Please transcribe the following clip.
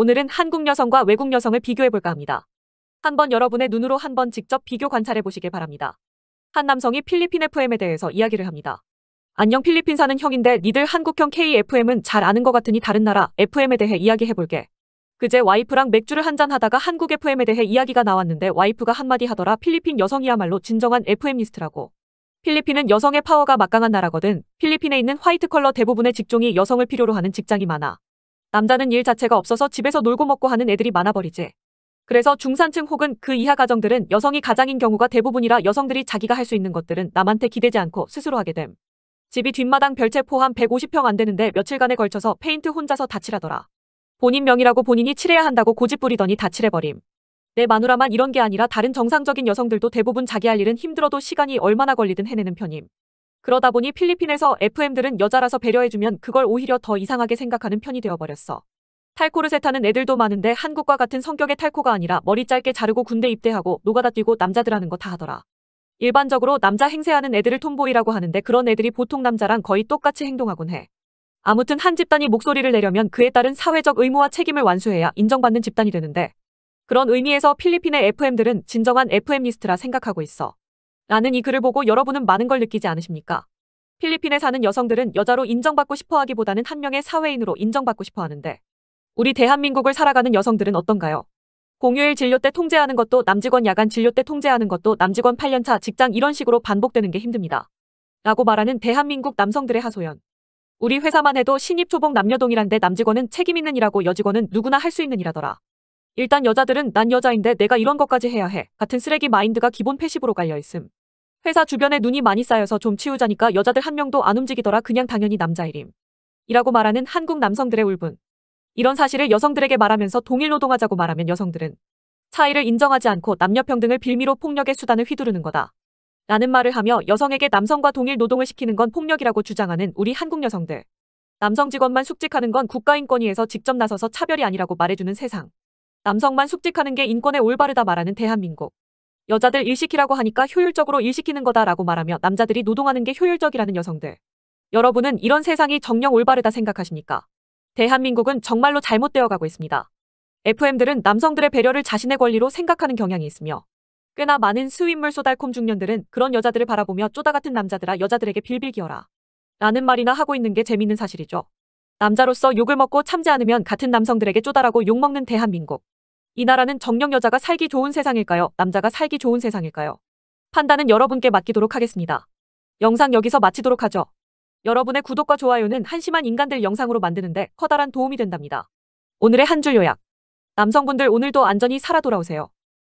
오늘은 한국 여성과 외국 여성을 비교해볼까 합니다. 한번 여러분의 눈으로 한번 직접 비교 관찰해보시길 바랍니다. 한 남성이 필리핀 FM에 대해서 이야기를 합니다. 안녕 필리핀 사는 형인데 니들 한국형 KFM은 잘 아는 것 같으니 다른 나라 FM에 대해 이야기해볼게. 그제 와이프랑 맥주를 한잔 하다가 한국 FM에 대해 이야기가 나왔는데 와이프가 한마디 하더라 필리핀 여성이야말로 진정한 FM리스트라고. 필리핀은 여성의 파워가 막강한 나라거든. 필리핀에 있는 화이트 컬러 대부분의 직종이 여성을 필요로 하는 직장이 많아. 남자는 일 자체가 없어서 집에서 놀고 먹고 하는 애들이 많아버리지. 그래서 중산층 혹은 그 이하 가정들은 여성이 가장인 경우가 대부분이라 여성들이 자기가 할 수 있는 것들은 남한테 기대지 않고 스스로 하게 됨. 집이 뒷마당 별채 포함 150평 안 되는데 며칠간에 걸쳐서 페인트 혼자서 다 칠하더라. 본인 명의라고 본인이 칠해야 한다고 고집부리더니 다 칠해버림. 내 마누라만 이런 게 아니라 다른 정상적인 여성들도 대부분 자기 할 일은 힘들어도 시간이 얼마나 걸리든 해내는 편임. 그러다 보니 필리핀에서 FM들은 여자라서 배려해주면 그걸 오히려 더 이상하게 생각하는 편이 되어버렸어. 탈코르세타는 애들도 많은데 한국과 같은 성격의 탈코가 아니라 머리 짧게 자르고 군대 입대하고 노가다 뛰고 남자들 하는 거 다 하더라. 일반적으로 남자 행세하는 애들을 톰보이라고 하는데 그런 애들이 보통 남자랑 거의 똑같이 행동하곤 해. 아무튼 한 집단이 목소리를 내려면 그에 따른 사회적 의무와 책임을 완수해야 인정받는 집단이 되는데 그런 의미에서 필리핀의 FM들은 진정한 FM리스트라 생각하고 있어. 라는 이 글을 보고 여러분은 많은 걸 느끼지 않으십니까? 필리핀에 사는 여성들은 여자로 인정받고 싶어 하기보다는 한 명의 사회인으로 인정받고 싶어 하는데 우리 대한민국을 살아가는 여성들은 어떤가요? 공휴일 진료 때 통제하는 것도 남직원 야간 진료 때 통제하는 것도 남직원 8년차 직장 이런 식으로 반복되는 게 힘듭니다. 라고 말하는 대한민국 남성들의 하소연. 우리 회사만 해도 신입 초봉 남녀동일한데 남직원은 책임있는 일하고 여직원은 누구나 할 수 있는 일하더라. 일단 여자들은 난 여자인데 내가 이런 것까지 해야 해. 같은 쓰레기 마인드가 기본 패시브로 깔려있음. 회사 주변에 눈이 많이 쌓여서 좀 치우자니까 여자들 한 명도 안 움직이더라 그냥 당연히 남자 일임. 이라고 말하는 한국 남성들의 울분. 이런 사실을 여성들에게 말하면서 동일 노동하자고 말하면 여성들은 차이를 인정하지 않고 남녀평등을 빌미로 폭력의 수단을 휘두르는 거다. 라는 말을 하며 여성에게 남성과 동일 노동을 시키는 건 폭력이라고 주장하는 우리 한국 여성들. 남성 직원만 숙직하는 건 국가인권위에서 직접 나서서 차별이 아니라고 말해주는 세상. 남성만 숙직하는 게 인권에 올바르다 말하는 대한민국. 여자들 일시키라고 하니까 효율적으로 일시키는 거다라고 말하며 남자들이 노동하는 게 효율적이라는 여성들. 여러분은 이런 세상이 정녕 올바르다 생각하십니까? 대한민국은 정말로 잘못되어 가고 있습니다. FM들은 남성들의 배려를 자신의 권리로 생각하는 경향이 있으며 꽤나 많은 수인물 소달콤 중년들은 그런 여자들을 바라보며 쪼다 같은 남자들아 여자들에게 빌빌 기어라. 라는 말이나 하고 있는 게 재밌는 사실이죠. 남자로서 욕을 먹고 참지 않으면 같은 남성들에게 쪼다라고 욕먹는 대한민국. 이 나라는 정령 여자가 살기 좋은 세상일까요? 남자가 살기 좋은 세상일까요? 판단은 여러분께 맡기도록 하겠습니다. 영상 여기서 마치도록 하죠. 여러분의 구독과 좋아요는 한심한 인간들 영상으로 만드는데 커다란 도움이 된답니다. 오늘의 한 줄 요약. 남성분들 오늘도 안전히 살아 돌아오세요.